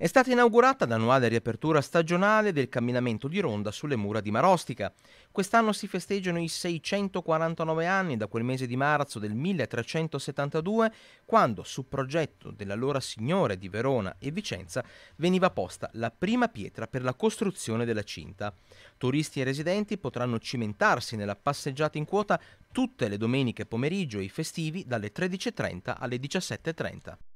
È stata inaugurata l'annuale riapertura stagionale del camminamento di ronda sulle mura di Marostica. Quest'anno si festeggiano i 649 anni da quel mese di marzo del 1372, quando, su progetto dell'allora signore di Verona e Vicenza, veniva posta la prima pietra per la costruzione della cinta. Turisti e residenti potranno cimentarsi nella passeggiata in quota tutte le domeniche pomeriggio e i festivi dalle 13.30 alle 17.30.